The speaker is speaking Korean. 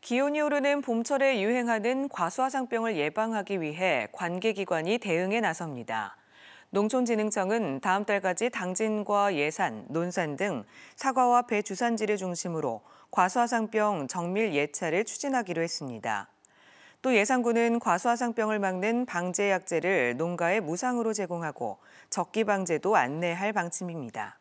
기온이 오르는 봄철에 유행하는 과수화상병을 예방하기 위해 관계기관이 대응에 나섭니다. 농촌진흥청은 다음 달까지 당진과 예산, 논산 등 사과와 배 주산지를 중심으로 과수화상병 정밀 예찰을 추진하기로 했습니다. 또 예산군은 과수화상병을 막는 방제약제를 농가에 무상으로 제공하고 적기 방제도 안내할 방침입니다.